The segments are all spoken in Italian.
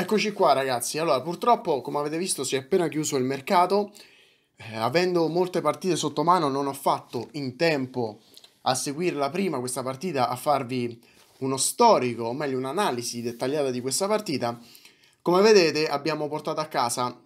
Eccoci qua ragazzi, allora purtroppo come avete visto si è appena chiuso il mercato, eh, avendo molte partite sotto mano non ho fatto in tempo a seguirla prima questa partita, a farvi uno storico, o meglio un'analisi dettagliata di questa partita. Come vedete abbiamo portato a casa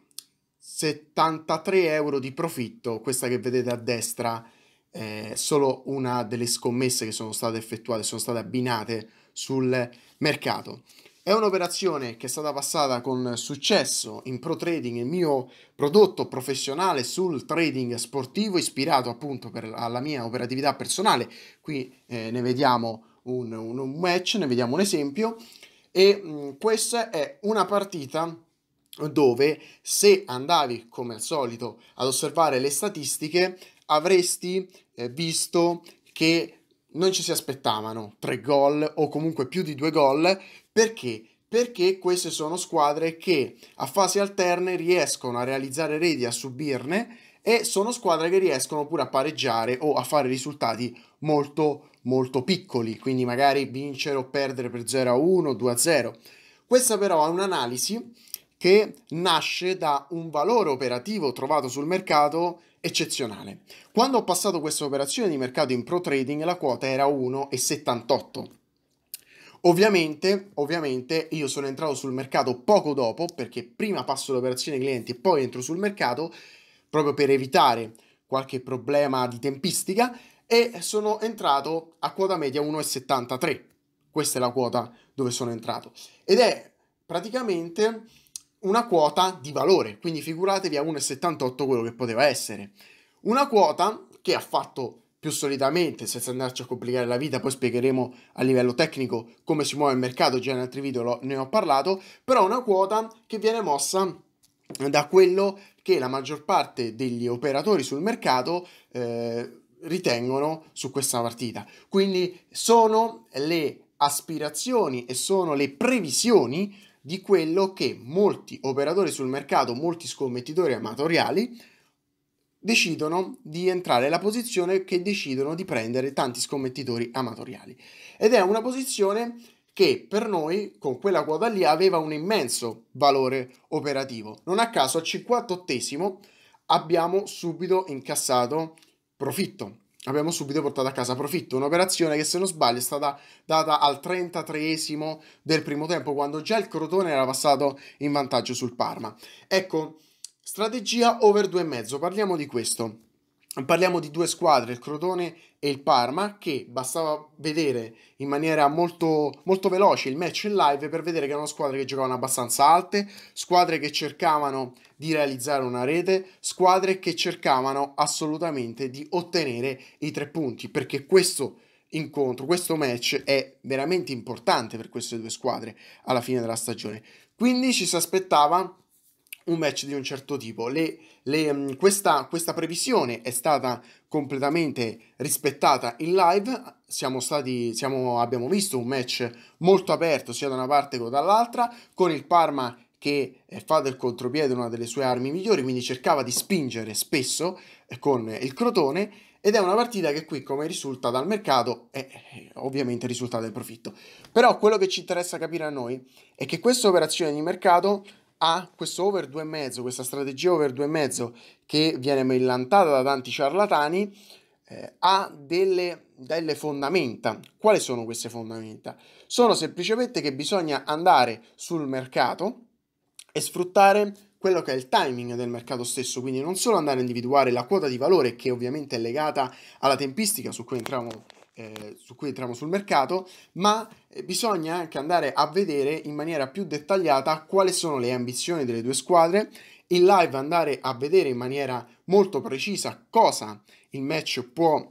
73 euro di profitto, questa che vedete a destra è eh, solo una delle scommesse che sono state effettuate, sono state abbinate sul mercato. È un'operazione che è stata passata con successo in Pro Trading, il mio prodotto professionale sul trading sportivo, ispirato appunto per, alla mia operatività personale. Qui eh, ne vediamo un, un, un, match, ne vediamo un esempio. E mh, mm, questa è una partita dove se andavi come al solito ad osservare le statistiche avresti eh, visto che non ci si aspettavano tre gol o comunque più di due gol perché perché queste sono squadre che a fasi alterne riescono a realizzare reti, a subirne e sono squadre che riescono pure a pareggiare o a fare risultati molto molto piccoli, quindi magari vincere o perdere per 0 a 1, 2 a 0. Questa però è un'analisi che nasce da un valore operativo trovato sul mercato eccezionale. Quando ho passato questa operazione di mercato in pro trading la quota era 1,78. Ovviamente, ovviamente io sono entrato sul mercato poco dopo perché prima passo l'operazione ai clienti e poi entro sul mercato proprio per evitare qualche problema di tempistica e sono entrato a quota media 1,73. Questa è la quota dove sono entrato ed è praticamente una quota di valore, quindi figuratevi a 1,78 quello che poteva essere. Una quota che ha fatto più solitamente, senza andarci a complicare la vita, poi spiegheremo a livello tecnico come si muove il mercato, già in altri video ne ho parlato, però una quota che viene mossa da quello che la maggior parte degli operatori sul mercato eh, ritengono su questa partita. Quindi sono le aspirazioni e sono le previsioni di quello che molti operatori sul mercato, molti scommettitori amatoriali decidono di entrare, la posizione che decidono di prendere tanti scommettitori amatoriali. Ed è una posizione che per noi, con quella quota lì, aveva un immenso valore operativo. Non a caso al 58 abbiamo subito incassato profitto abbiamo subito portato a casa profitto. Un'operazione che, se non sbaglio, è stata data al 33 esimo del primo tempo, quando già il Crotone era passato in vantaggio sul Parma. Ecco, strategia over 2,5, parliamo di questo. Parliamo di due squadre, il Crotone e il Parma, che bastava vedere in maniera molto, molto veloce il match in live per vedere che erano squadre che giocavano abbastanza alte, squadre che cercavano di realizzare una rete, squadre che cercavano assolutamente di ottenere i tre punti, perché questo incontro, questo match è veramente importante per queste due squadre alla fine della stagione. Quindi ci si aspettava un match di un certo tipo. Le, le, mm, questa, questa, previsione è stata completamente rispettata in live. Siamo stati, siamo, abbiamo visto un match molto aperto sia da una parte che dall'altra, con il Parma che eh, fa del contropiede una delle sue armi migliori, quindi cercava di spingere spesso eh, con il Crotone. Ed è una partita che qui, come risulta dal mercato, è ovviamente risultato del profitto. Però quello che ci interessa capire a noi è che questa operazione di mercato ha questo over 2,5, questa strategia over 2,5 che viene millantata da tanti ciarlatani, eh, ha delle, delle fondamenta. Quali sono queste fondamenta? Sono semplicemente che bisogna andare sul mercato e sfruttare quello che è il timing del mercato stesso, quindi non solo andare a individuare la quota di valore che ovviamente è legata alla tempistica su cui entriamo eh, su cui entriamo sul mercato, ma eh, bisogna anche andare a vedere in maniera più dettagliata quali sono le ambizioni delle due squadre, in live andare a vedere in maniera molto precisa cosa il match può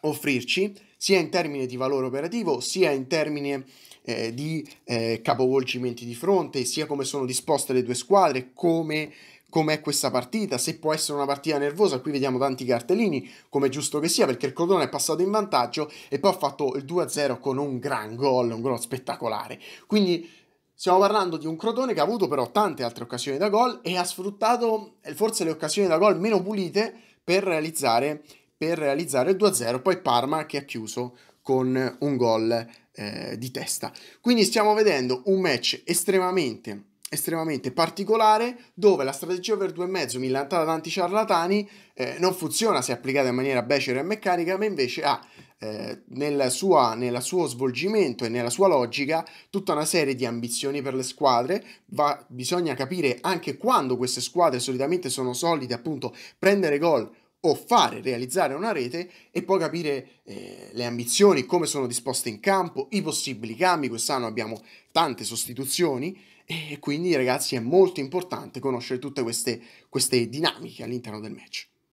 offrirci, sia in termini di valore operativo, sia in termini eh, di eh, capovolgimenti di fronte, sia come sono disposte le due squadre, come com'è questa partita, se può essere una partita nervosa, qui vediamo tanti cartellini, come è giusto che sia, perché il Crotone è passato in vantaggio e poi ha fatto il 2-0 con un gran gol, un gol spettacolare. Quindi stiamo parlando di un Crotone che ha avuto però tante altre occasioni da gol e ha sfruttato forse le occasioni da gol meno pulite per realizzare, per realizzare il 2-0, poi Parma che ha chiuso con un gol eh, di testa. Quindi stiamo vedendo un match estremamente estremamente particolare dove la strategia per due e mezzo millantata da tanti ciarlatani eh, non funziona se applicata in maniera becera e meccanica, ma invece ha eh, nel, sua, nel suo svolgimento e nella sua logica tutta una serie di ambizioni per le squadre. Va, bisogna capire anche quando queste squadre solitamente sono solide, appunto, prendere gol o fare, realizzare una rete e poi capire eh, le ambizioni, come sono disposte in campo, i possibili cambi. Quest'anno abbiamo tante sostituzioni e quindi ragazzi è molto importante conoscere tutte queste, queste dinamiche all'interno del match.